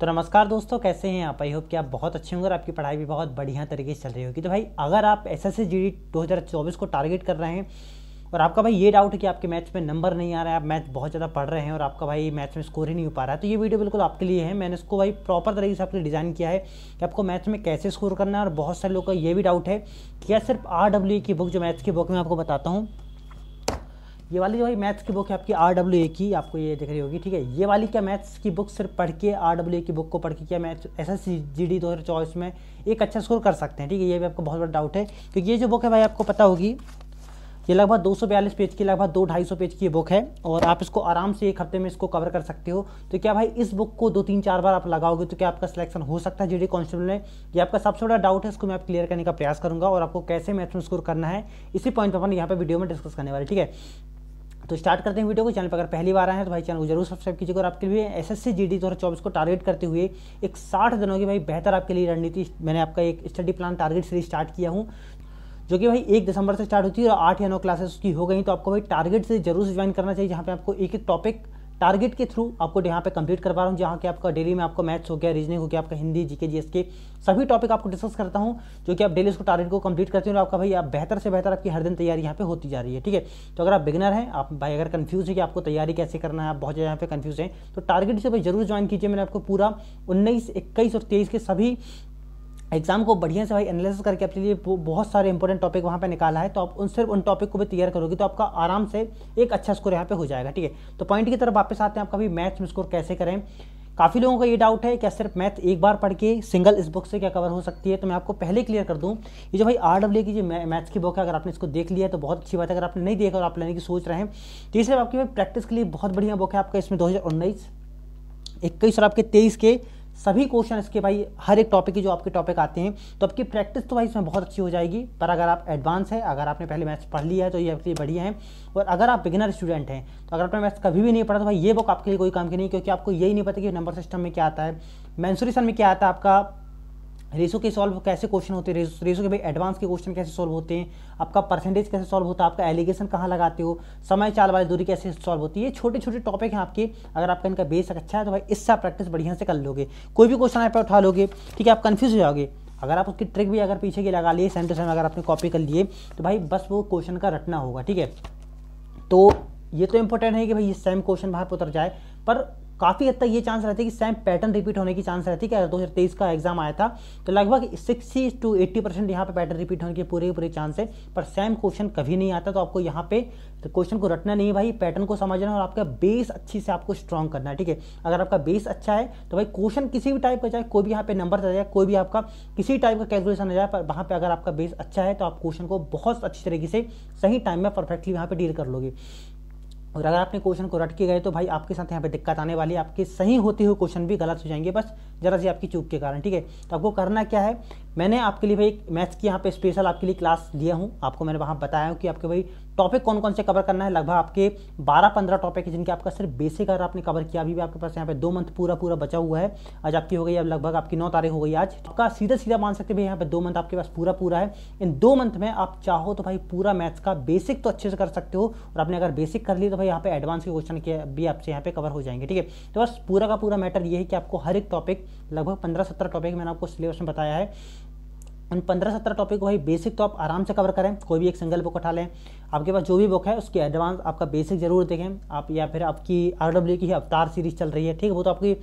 तो नमस्कार दोस्तों कैसे हैं आप आई होप कि आप बहुत अच्छे होंगे और आपकी पढ़ाई भी बहुत बढ़िया तरीके से चल रही होगी तो भाई अगर आप एस एस सी को टारगेट कर रहे हैं और आपका भाई ये डाउट है कि आपके मैच में नंबर नहीं आ रहा है आप मैच बहुत ज़्यादा पढ़ रहे हैं और आपका भाई मैच में स्कोर ही नहीं हो पा रहा है तो ये वीडियो बिल्कुल आपके लिए है मैंने इसको भाई प्रॉपर तरीके से आपके डिज़ाइन किया है कि आपको मैच में कैसे स्कोर करना है और बहुत सारे लोगों का ये भी डाउट है कि क्या सिर्फ आर e की बुक जो मैथ्स की बुक में आपको बताता हूँ ये वाली जो है मैथ्स की बुक है आपकी आर डब्ल्यू ए की आपको ये दिख रही होगी ठीक है ये वाली क्या मैथ्स की बुक सिर्फ पढ़ के आर डब्ल्यू ए की बुक को पढ़ के क्या maths S S G D दो हज़ार चौबीस में एक अच्छा स्कोर कर सकते हैं ठीक है ये भी आपको बहुत बड़ा डाउट है क्योंकि ये जो बुक है भाई आपको पता होगी ये लगभग बयालीस पेज की लगभग दो ढाई सौ पेज की बुक है और आप इसको आराम से एक हफ्ते में इसको कवर कर सकते हो तो क्या भाई इस बुक को दो तीन चार बार आप लगाओगे तो क्या आपका सिलेक्शन हो सकता है जीडी कांस्टेबल में ये आपका सबसे बड़ा डाउट है इसको मैं आप क्लियर करने का प्रयास करूंगा और आपको कैसे मैथ्स में स्कोर करना है इसी पॉइंट पर अपन यहाँ पर वीडियो में डिस्कस करने वाले ठीक है तो स्टार्ट करते हैं वीडियो को चैनल पर अगर पहली बार आए हैं तो भाई चैनल को जरूर सब्सक्राइब कीजिएगा और आपके लिए S S C G D दो हज़ार चौबीस को टारगेट करते हुए एक साठ दिनों की भाई बेहतर आपके लिए रणनीति मैंने आपका एक study plan target series start किया हूँ जो कि भाई एक दिसंबर से स्टार्ट होती है और आठ या नौ क्लासेस उसकी हो गई तो आपको भाई टारगेट से जरूर ज्वाइन करना चाहिए जहाँ पे आपको एक एक टॉपिक टारगेट के थ्रू आपको यहाँ पे कंप्लीट करवा रहा हूँ जहाँ के आपका डेली में आपको मैथ्स हो गया रीजनिंग हो गया आपका हिंदी जीके जीएस के सभी टॉपिक आपको डिस्कस करता हूँ जो कि आप डेली उसको टारगेट को कंप्लीट करते हो और आपका भाई आप बेहतर से बेहतर आपकी हर दिन तैयारी यहाँ पे होती जा रही है ठीक है तो अगर आप बिगनर हैं आप भाई अगर कन्फ्यूज है कि आपको तैयारी कैसे करना है आप बहुत ज़्यादा यहाँ पे कन्फ्यूज हैं तो टारगेट से भाई जरूर ज्वाइन कीजिए मैंने आपको पूरा उन्नीस इक्कीस और तेईस के सभी एग्जाम को बढ़िया से भाई एनालिसिस करके अपने लिए बहुत सारे इंपॉर्टेंट टॉपिक वहाँ पे निकाला है तो आप उन सिर्फ उन टॉपिक को भी तैयार करोगे तो आपका आराम से एक अच्छा स्कोर यहाँ पे हो जाएगा ठीक है तो पॉइंट की तरफ वापस आते हैं आपका भी मैथ्स में स्कोर कैसे करें काफ़ी लोगों का ये डाउट है क्या सिर्फ मैथ एक बार पढ़ के सिंगल इस बुक से क्या कवर हो सकती है तो मैं आपको पहले क्लियर कर दूँ ये जो भाई आर डब्ल्यू की जो मैथ्स की बुक है अगर आपने इसको देख लिया तो बहुत अच्छी बात है अगर आपने नहीं देखा और आप लेने की सोच रहे हैं तो आपकी आपकी प्रैक्टिस के लिए बहुत बढ़िया बुक है आपका इसमें दो हज़ार उन्नीस इक्कीस और आपके तेईस के सभी क्वेश्चन इसके भाई हर एक टॉपिक के जो आपके टॉपिक आते हैं तो आपकी प्रैक्टिस तो भाई इसमें बहुत अच्छी हो जाएगी पर अगर आप एडवांस है अगर आपने पहले मैथ्स पढ़ लिया है तो ये आपके लिए बढ़िया है और अगर आप बिगिनर स्टूडेंट हैं तो अगर आपने मैथ्स कभी भी नहीं पढ़ा तो भाई ये बुक आपके लिए कोई काम की नहीं क्योंकि आपको यही नहीं पता कि नंबर सिस्टम में क्या आता है मैंसुरेशन में क्या आता है आपका रेसो के सॉल्व कैसे क्वेश्चन होते हैं रेसो के भाई एडवांस के क्वेश्चन कैसे सॉल्व होते हैं आपका परसेंटेज कैसे सॉल्व होता है आपका एलिगेशन कहाँ लगाते हो समय चाल वाली दूरी कैसे सॉल्व होती है छोटे छोटे टॉपिक हैं आपके अगर आपका इनका बेस अच्छा है तो भाई इससे आप प्रैक्टिस बढ़िया से कर लोगे कोई भी क्वेश्चन आप उठा लोगे ठीक है आप कन्फ्यूज हो जाओगे अगर आप उसकी ट्रिक भी अगर पीछे की लगा लिए सेम टू सेम अगर आपने कॉपी कर लिए तो भाई बस वो क्वेश्चन का रटना होगा ठीक है तो ये तो इंपॉर्टेंट है कि भाई ये सेम क्वेश्चन बाहर उतर जाए पर काफ़ी हद तक ये चांस रहती है कि सेम पैटर्न रिपीट होने की चांस रहती है कि अगर दो हज़ार तेईस का एग्जाम आया था तो लगभग सिक्सटी टू एट्टी परसेंट यहाँ पर पैटर्न रिपीट होने के पूरे पूरे चांस है पर सेम क्वेश्चन कभी नहीं आता तो आपको यहाँ पे तो क्वेश्चन को रटना नहीं भाई पैटर्न को समझना और आपका बेस अच्छी से आपको स्ट्रॉन्ग करना है ठीक है अगर आपका बेस अच्छा है तो भाई क्वेश्चन किसी भी टाइप का जाए कोई भी यहाँ पे नंबर आ जाए कोई भी आपका किसी टाइप का कैलकुलेशन आ जाए पर वहाँ पर अगर आपका बेस अच्छा है तो आप क्वेश्चन को बहुत अच्छी तरीके से सही टाइम में परफेक्टली यहाँ पे डील कर लोगे और अगर आपने क्वेश्चन को रट के गए तो भाई आपके साथ यहाँ पे दिक्कत आने वाली है आपके सही होते हुए क्वेश्चन भी गलत हो जाएंगे बस जरा सी आपकी चूक के कारण ठीक है तो आपको करना क्या है मैंने आपके लिए भाई एक मैथ्स की यहाँ पे स्पेशल आपके लिए क्लास दिया हूँ आपको मैंने वहाँ बताया हूँ कि आपके भाई टॉपिक कौन कौन से कवर करना है लगभग आपके 12-15 टॉपिक है जिनके आपका सिर्फ बेसिक अगर आपने कवर किया अभी भी आपके पास यहाँ पे दो मंथ पूरा पूरा बचा हुआ है आज आपकी हो गई अब लगभग आपकी नौ तारीख हो गई आज आपका सीधा सीधा मान सकते भाई यहाँ पे दो मंथ आपके पास पूरा पूरा है इन दो मंथ में आप चाहो तो भाई पूरा मैथ्स का बेसिक तो अच्छे से कर सकते हो और आपने अगर बेसिक कर ली तो भाई यहाँ पे एडवांस के क्वेश्चन के भी आपसे यहाँ पे कवर हो जाएंगे ठीक है तो बस पूरा का पूरा मैटर ये है कि आपको हर एक टॉपिक लगभग पंद्रह सत्रह टॉपिक मैंने आपको सिलेबस में बताया है उन पंद्रह सत्रह टॉपिक को भाई बेसिक तो आप आराम से कवर करें कोई भी एक सिंगल बुक उठा लें आपके पास जो भी बुक है उसकी एडवांस आपका बेसिक जरूर देखें आप या फिर आपकी आर डब्ल्यू की अवतार सीरीज चल रही है ठीक है वो तो आपकी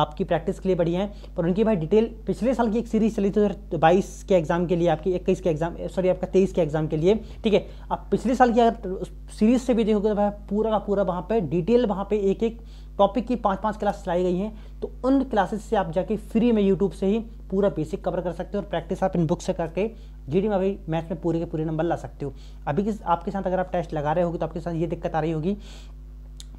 आपकी प्रैक्टिस के लिए बढ़िया है पर उनकी भाई डिटेल पिछले साल की एक सीरीज चली थी तो बाईस के एग्जाम के लिए आपकी इक्कीस के एग्जाम सॉरी आपका तेईस के एग्जाम के लिए ठीक है आप पिछले साल की अगर सीरीज से भी देखोगे तो भाई पूरा का पूरा वहाँ पर डिटेल वहाँ पर एक एक टॉपिक की पाँच पाँच क्लास चलाई गई हैं तो उन क्लासेस से आप जाके फ्री में यूट्यूब से ही पूरा बेसिक कवर कर सकते हो और प्रैक्टिस आप इन बुक से करके जी में भाई मैथ्स में पूरे के पूरे नंबर ला सकते हो अभी किस आपके साथ अगर आप टेस्ट लगा रहे होगे तो आपके साथ ये दिक्कत आ रही होगी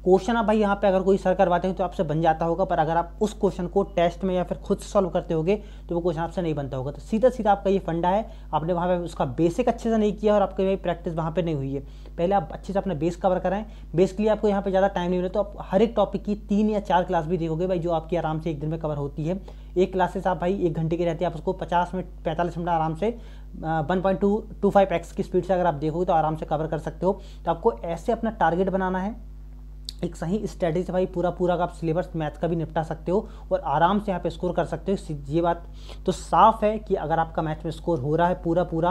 क्वेश्चन आप भाई यहाँ पे अगर कोई सर करवाते हैं तो आपसे बन जाता होगा पर अगर आप उस क्वेश्चन को टेस्ट में या फिर खुद सॉल्व करते होगे तो वो क्वेश्चन आपसे नहीं बनता होगा तो सीधा सीधा आपका ये फंडा है आपने वहाँ पे उसका बेसिक अच्छे से नहीं किया और आपकी भाई प्रैक्टिस वहाँ पर नहीं हुई है पहले आप अच्छे से अपना बेस कवर कराएं बेस के लिए आपको यहाँ पर ज़्यादा टाइम नहीं मिले तो आप हर एक टॉपिक की तीन या चार क्लास भी देखोगे भाई जो आपकी आराम से एक दिन में कवर होती है एक क्लासेस आप भाई एक घंटे की रहती है आप उसको पचास मिनट पैंतालीस मिनट आराम से one point two two five X की स्पीड से अगर आप देखोगे तो आराम से कवर कर सकते हो तो आपको ऐसे अपना टारगेट बनाना है एक सही स्ट्रेटेजी से भाई पूरा पूरा का आप सिलेबस मैथ का भी निपटा सकते हो और आराम से यहाँ पे स्कोर कर सकते हो ये बात तो साफ है कि अगर आपका मैथ में स्कोर हो रहा है पूरा पूरा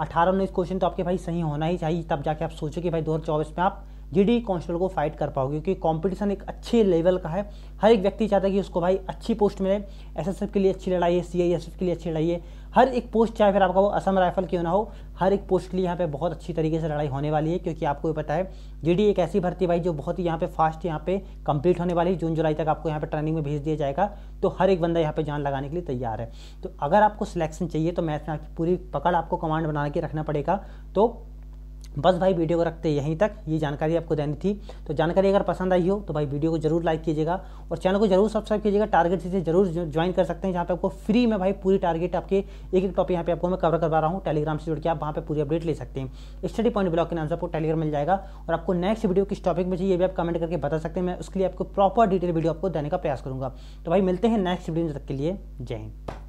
अठारह उन्नीस क्वेश्चन तो आपके भाई सही होना ही चाहिए तब जाके आप सोचो कि भाई दो में आप जीडी कांस्टेबल को फाइट कर पाओगे क्योंकि कंपटीशन एक अच्छे लेवल का है हर एक व्यक्ति चाहता है कि उसको भाई अच्छी पोस्ट मिले एसएसएफ के लिए अच्छी लड़ाई है सीआईएसएफ के लिए अच्छी लड़ाई है हर एक पोस्ट चाहे फिर आपका वो असम राइफल क्यों ना हो हर एक पोस्ट के लिए यहाँ पे बहुत अच्छी तरीके से लड़ाई होने वाली है क्योंकि आपको ये पता है जीडी एक ऐसी भर्ती भाई जो बहुत ही यहाँ पे फास्ट यहाँ पे कंप्लीट होने वाली है जून जुलाई तक आपको यहाँ पे ट्रेनिंग में भेज दिया जाएगा तो हर एक बंदा यहाँ पे जान लगाने के लिए तैयार है तो अगर आपको सिलेक्शन चाहिए तो मैथ में आपकी पूरी पकड़ आपको कमांड बना के रखना पड़ेगा तो बस भाई वीडियो को रखते यहीं तक ये जानकारी आपको देनी थी तो जानकारी अगर पसंद आई हो तो भाई वीडियो को जरूर लाइक कीजिएगा और चैनल को जरूर सब्सक्राइब कीजिएगा टारगेट से जरूर ज्वाइन कर सकते हैं जहाँ पे आपको फ्री में भाई पूरी टारगेट आपके एक एक टॉपिक यहाँ पे आपको मैं कवर करवा रहा हूँ टेलीग्राम से जुड़ के आप वहाँ पर पूरी अपडेट ले सकते हैं स्टडी पॉइंट ब्लॉग के नाम से आपको टेलीग्राम मिल जाएगा और आपको नेक्स्ट वीडियो किस टॉपिक में चाहिए भी आप कमेंट करके बता सकते हैं मैं उसके लिए आपको प्रॉपर डिटेल वीडियो आपको देने का प्रयास करूँगा तो भाई मिलते हैं नेक्स्ट वीडियो तक के लिए जय हिंद